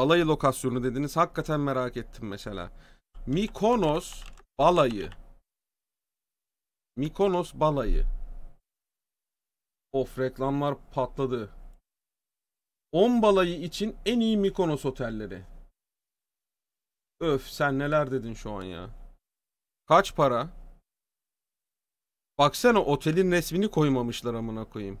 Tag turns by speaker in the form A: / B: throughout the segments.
A: Balayı lokasyonu dediniz. Hakikaten merak ettim mesela. Mikonos balayı. Mikonos balayı. Of reklamlar patladı. 10 balayı için en iyi Mikonos otelleri. Öf sen neler dedin şu an ya. Kaç para? Baksana otelin resmini koymamışlar amına koyayım.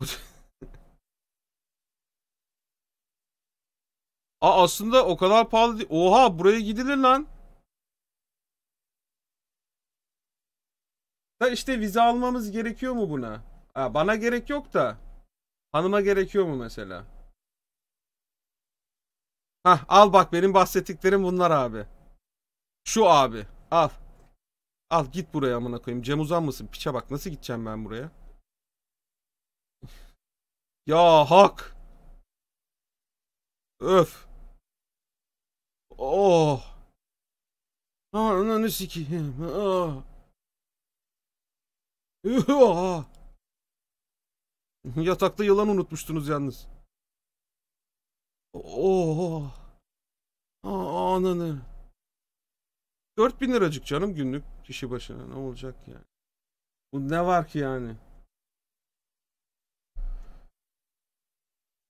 A: Aa aslında o kadar pahalı değil. Oha buraya gidilir lan. Ya işte vize almamız gerekiyor mu buna? Ha, bana gerek yok da. Hanıma gerekiyor mu mesela? Hah al bak benim bahsettiklerim bunlar abi. Şu abi al. Al git buraya amına koyayım. Cem uzanmasın. Piçe bak nasıl gideceğim ben buraya? ya hak. Öf. Oh. Ananı sikeyim. Oh. Oh. Yatakta yılan unutmuştunuz yalnız. Oh. Aa, ananı. 4000 liracık canım günlük kişi başına ne olacak yani. Bu ne var ki yani?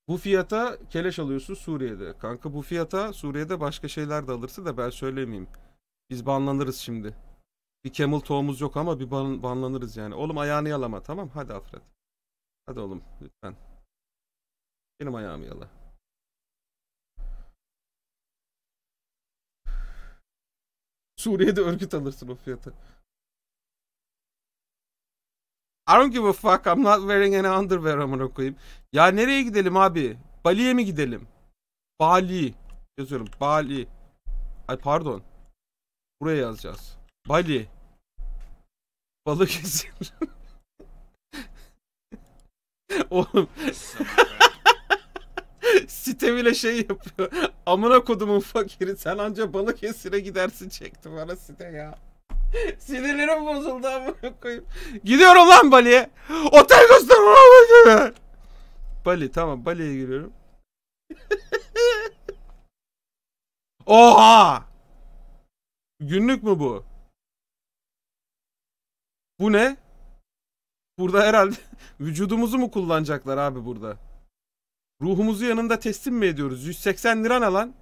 A: Bu fiyata keleş alıyorsun Suriye'de. Kanka bu fiyata Suriye'de başka şeyler de alırsa da ben söylemeyeyim. Biz banlanırız şimdi. Bir camel tohumuz yok ama bir ban banlanırız yani. Oğlum ayağını yalama tamam hadi Afret. Hadi oğlum lütfen. Benim ayağımı yala. Suriye'de örgüt alırsın o fiyata. I don't give a fuck. I'm not wearing any underwear amına koyayım. Ya nereye gidelim abi? Bali'ye mi gidelim? Bali. Yazıyorum. Bali. Ay pardon. Buraya yazacağız. Bali. Balıkesir. Oğlum. Site bile şey yapıyor. Amına kodumun fakiri sen anca Balıkesir'e gidersin çekti bana site ya. Sinirlerim bozuldu ama koyayım. Gidiyorum lan Bali'ye. Otel gösterme olacak. Bali tamam Bali'ye giriyorum. Oha! Günlük mü bu? Bu ne? Burada herhalde vücudumuzu mu kullanacaklar abi burada? Ruhumuzu yanında teslim mi ediyoruz? 180 lira ne lan?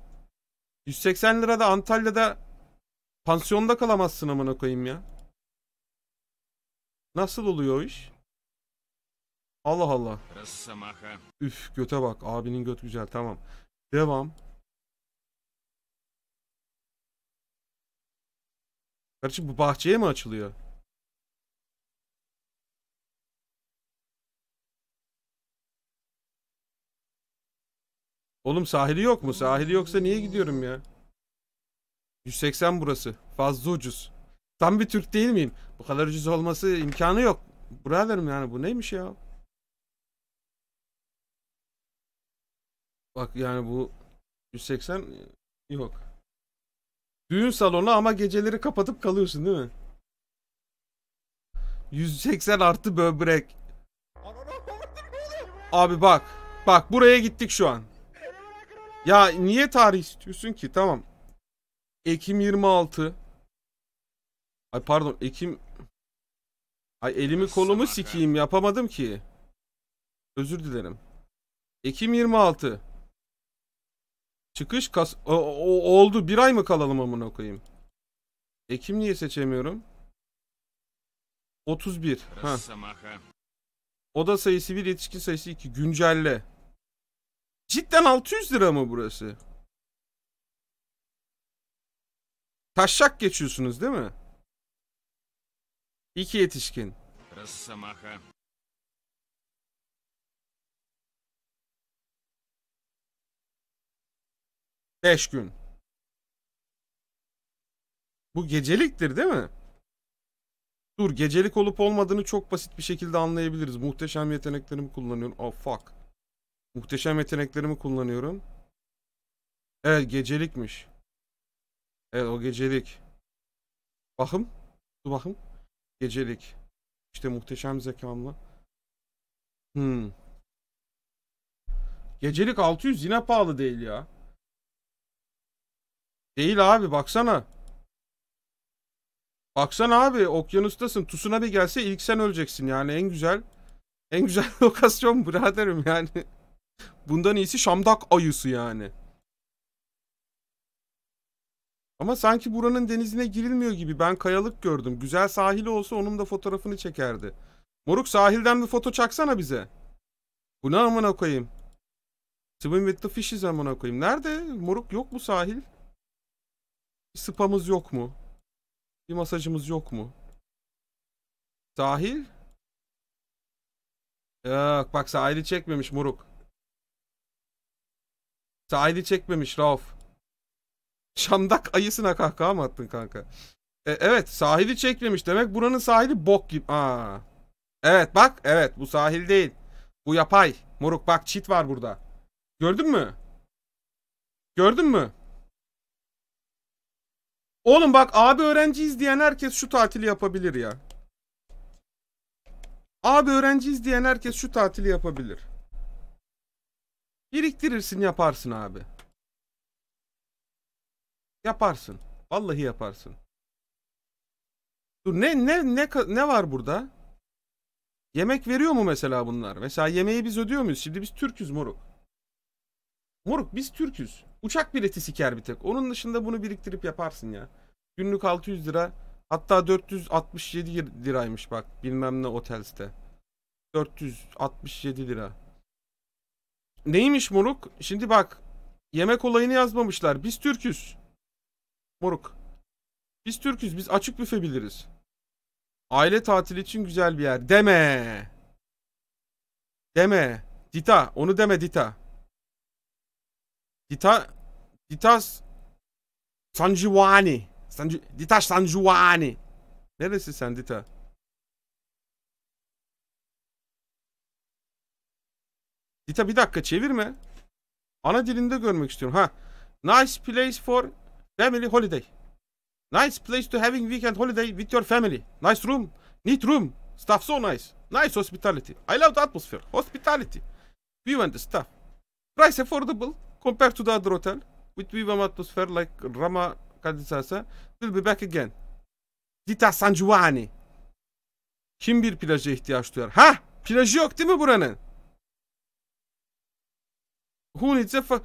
A: 180 da Antalya'da Pansiyonda kalamazsın amına koyayım ya. Nasıl oluyor o iş? Allah Allah. Üf göte bak. Abinin göt güzel. Tamam. Devam. Kardeşim bu bahçeye mi açılıyor? Oğlum sahili yok mu? Sahili yoksa niye gidiyorum ya? 180 burası. Fazla ucuz. Tam bir Türk değil miyim? Bu kadar ucuz olması imkanı yok. Biraderim yani bu neymiş ya? Bak yani bu 180 yok. Düğün salonu ama geceleri kapatıp kalıyorsun değil mi? 180 artı böbrek. Abi bak. Bak buraya gittik şu an. Ya niye tarih istiyorsun ki? Tamam. Ekim 26. Ay pardon Ekim. Ay elimi kolumu sikeyim yapamadım ki. Özür dilerim. Ekim 26. Çıkış kas o, o, oldu. Bir ay mı kalalım amına koyayım? Ekim niye seçemiyorum? 31. Ha. Oda sayısı 1, yetişkin sayısı 2. Güncelle. Cidden 600 lira mı burası? Taşak geçiyorsunuz değil mi? İki yetişkin. Rassamaha. Beş gün. Bu geceliktir değil mi? Dur gecelik olup olmadığını çok basit bir şekilde anlayabiliriz. Muhteşem yeteneklerimi kullanıyorum. Oh fuck. Muhteşem yeteneklerimi kullanıyorum. Evet gecelikmiş. Evet o gecelik. Bakın. Dur bakın. Gecelik. İşte muhteşem zekamla. Hmm. Gecelik 600 yine pahalı değil ya. Değil abi baksana. Baksana abi okyanustasın. Tusuna bir gelse ilk sen öleceksin yani en güzel. En güzel lokasyon braderim yani. Bundan iyisi Şamdak ayısı yani. Ama sanki buranın denizine girilmiyor gibi. Ben kayalık gördüm. Güzel sahil olsa onun da fotoğrafını çekerdi. Moruk sahilden bir foto çaksana bize. Bu ne amına koyayım? Swim with the fishes amına koyayım. Nerede? Moruk yok mu sahil? Bir spamız yok mu? Bir masajımız yok mu? Sahil? Yok bak sahili çekmemiş Moruk. Sahili çekmemiş Rauf. Şamdak ayısına kahkaha mı attın kanka? E, evet sahili çekmemiş. Demek buranın sahili bok gibi. Aa. Evet bak evet bu sahil değil. Bu yapay. Moruk bak çit var burada. Gördün mü? Gördün mü? Oğlum bak abi öğrenciyiz diyen herkes şu tatili yapabilir ya. Abi öğrenciyiz diyen herkes şu tatili yapabilir. Biriktirirsin yaparsın abi. Yaparsın. Vallahi yaparsın. Dur ne ne ne ne var burada? Yemek veriyor mu mesela bunlar? Mesela yemeği biz ödüyor muyuz? Şimdi biz Türküz moruk. Moruk biz Türküz. Uçak bileti siker bir tek. Onun dışında bunu biriktirip yaparsın ya. Günlük 600 lira. Hatta 467 liraymış bak bilmem ne otelde. 467 lira. Neymiş moruk? Şimdi bak yemek olayını yazmamışlar. Biz Türküz. Moruk. Biz Türk'üz. Biz açık büfe biliriz. Aile tatili için güzel bir yer. Deme. Deme. Dita. Onu deme Dita. Dita. Ditas, Sanjivani. Sanji, Dita Sanjivani. Neresi sen Dita? Dita bir dakika çevirme. Ana dilinde görmek istiyorum. Ha. Nice place for Family holiday. Nice place to having weekend holiday with your family. Nice room. Neat room. staff so nice. Nice hospitality. I love the atmosphere. Hospitality. View and stuff. Price affordable compared to the other hotel. With view and atmosphere like Rama Kadisasa. We'll be back again. Dita San Giovanni. Kim bir plaja ihtiyaç duyar? Ha? Plajı yok değil mi buranın? Who needs a fuck?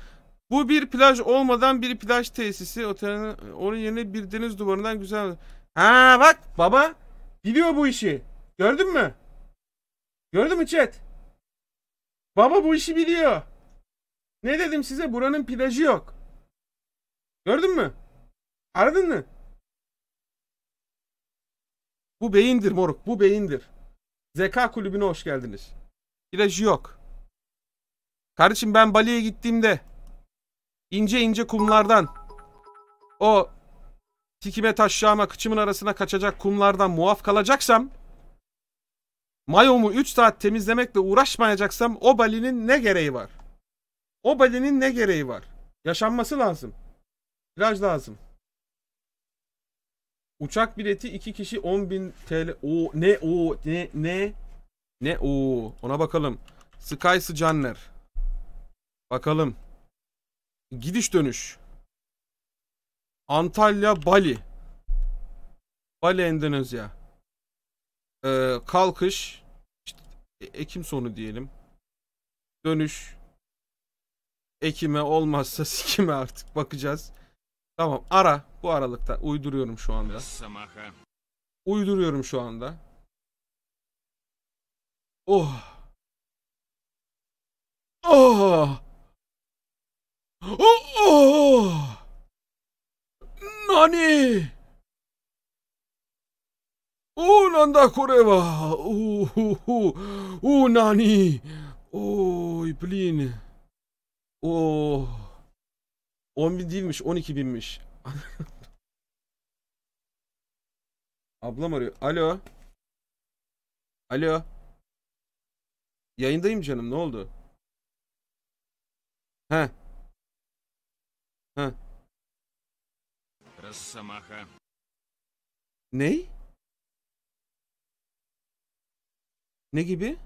A: Bu bir plaj olmadan bir plaj tesisi. Otelin, onun yerine bir deniz duvarından güzel. Ha bak baba biliyor bu işi. Gördün mü? Gördün mü chat? Baba bu işi biliyor. Ne dedim size? Buranın plajı yok. Gördün mü? Aradın mı? Bu beyindir moruk. Bu beyindir. Zeka kulübüne hoş geldiniz. Plajı yok. Kardeşim ben Bali'ye gittiğimde ince ince kumlardan o tikime taşşağıma kıçımın arasına kaçacak kumlardan muaf kalacaksam mayomu 3 saat temizlemekle uğraşmayacaksam o balinin ne gereği var? O balinin ne gereği var? Yaşanması lazım. İlaç lazım. Uçak bileti 2 kişi 10.000 TL. O ne o ne ne ne o ona bakalım. Sky Scanner. Bakalım. Gidiş dönüş. Antalya Bali. Bali Endonezya. Ee, kalkış işte, e, Ekim sonu diyelim. Dönüş Ekim'e olmazsa sikime artık bakacağız. Tamam ara bu aralıkta uyduruyorum şu anda. Uyduruyorum şu anda. Oh. Oh. Oh! Nani? おお、なんだこれは。おお、おお、なに。おお、イプリーン。O 10 değilmiş 12 binmiş. Ablam arıyor. Alo. Alo. Yayındayım canım ne oldu? He. Ha. Ressamaha. Ney? Ne gibi?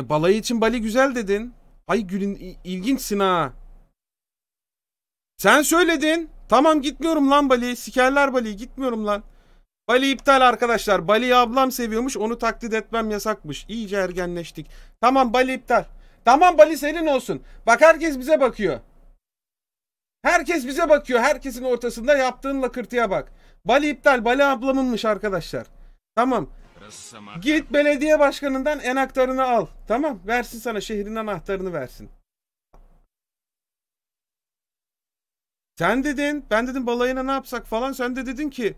A: E, balayı için Bali güzel dedin. Ay gülün ilginçsin ha. Sen söyledin. Tamam gitmiyorum lan Bali. Sikerler Bali. Gitmiyorum lan. Bali iptal arkadaşlar. Bali ablam seviyormuş. Onu taklit etmem yasakmış. İyice ergenleştik. Tamam Bali iptal. Tamam Bali senin olsun. Bak herkes bize bakıyor. Herkes bize bakıyor. Herkesin ortasında yaptığın lakırtıya bak. Bali iptal. Bali ablamınmış arkadaşlar. Tamam. Git belediye başkanından enaktarını al. Tamam. Versin sana şehrin anahtarını versin. Sen dedin, ben dedim balayına ne yapsak falan. Sen de dedin ki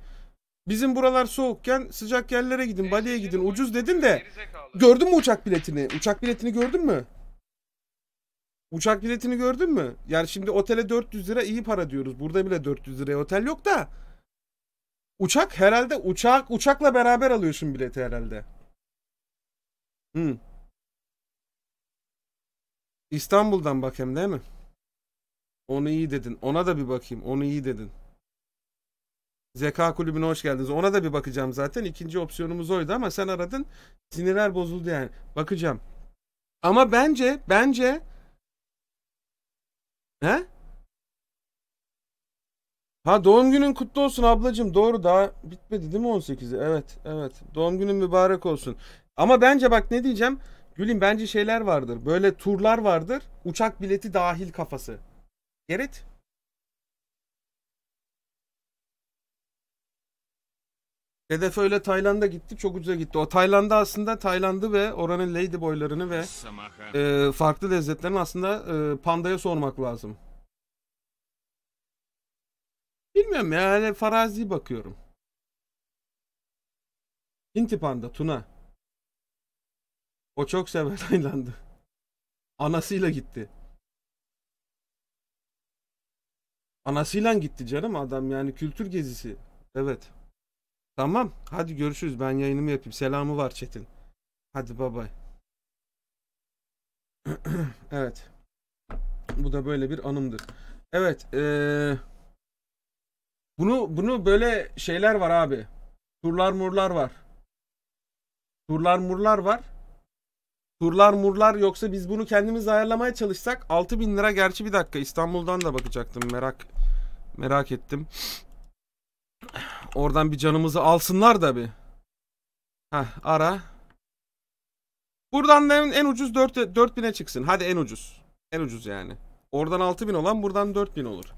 A: bizim buralar soğukken sıcak yerlere gidin, Bali'ye gidin. Ucuz dedin de gördün mü uçak biletini? Uçak biletini gördün mü? Uçak biletini gördün mü? Yani şimdi otele 400 lira iyi para diyoruz. Burada bile 400 liraya otel yok da. Uçak herhalde uçak uçakla beraber alıyorsun bileti herhalde. Hmm. İstanbul'dan bak hem değil mi? Onu iyi dedin. Ona da bir bakayım. Onu iyi dedin. Zeka kulübüne hoş geldiniz. Ona da bir bakacağım zaten. İkinci opsiyonumuz oydu ama sen aradın. Sinirler bozuldu yani. Bakacağım. Ama bence bence He? Ha doğum günün kutlu olsun ablacığım. Doğru daha bitmedi değil mi 18'i? Evet evet. Doğum günün mübarek olsun. Ama bence bak ne diyeceğim. Gülüm bence şeyler vardır. Böyle turlar vardır. Uçak bileti dahil kafası. Evet. Hedef öyle Tayland'a gitti, çok ucuza gitti. O Tayland'a aslında Tayland'ı ve oranın ladyboylarını ve e, farklı lezzetlerini aslında e, pandaya sormak lazım. Bilmiyorum yani farazi bakıyorum. Hinti panda Tuna. O çok sever Tayland'ı. Anasıyla gitti. Anasıyla gitti canım adam yani kültür gezisi. Evet. Tamam. Hadi görüşürüz. Ben yayınımı yapayım. Selamı var Çetin. Hadi babay. evet. Bu da böyle bir anımdır. Evet. Ee, bunu bunu böyle şeyler var abi. Turlar murlar var. Turlar murlar var. Turlar murlar yoksa biz bunu kendimiz ayarlamaya çalışsak 6000 lira gerçi bir dakika İstanbul'dan da bakacaktım merak merak ettim. Oradan bir canımızı alsınlar da bir. Heh ara. Buradan en, en ucuz 4 4000'e çıksın. Hadi en ucuz. En ucuz yani. Oradan 6000 olan buradan 4000 olur.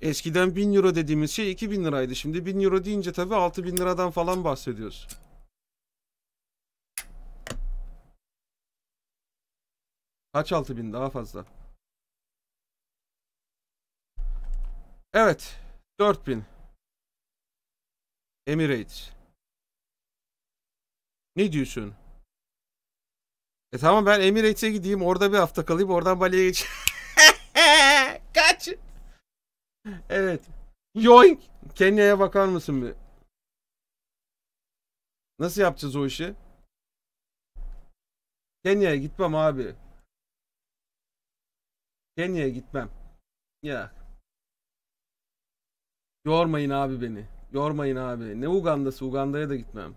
A: Eskiden 1000 euro dediğimiz şey 2000 liraydı. Şimdi 1000 euro deyince tabii 6000 liradan falan bahsediyoruz. Kaç 6000 daha fazla? Evet. 4000. Emirates. Ne diyorsun? E tamam ben Emirates'e gideyim. Orada bir hafta kalayım. Oradan Bali'ye geç. Kaç. Evet. Yoink. Kenya'ya bakar mısın bir? Nasıl yapacağız o işi? Kenya'ya gitmem abi. Kenya'ya gitmem. Ya. Yormayın abi beni. Yormayın abi. Ne Uganda'sı? Uganda'ya da gitmem.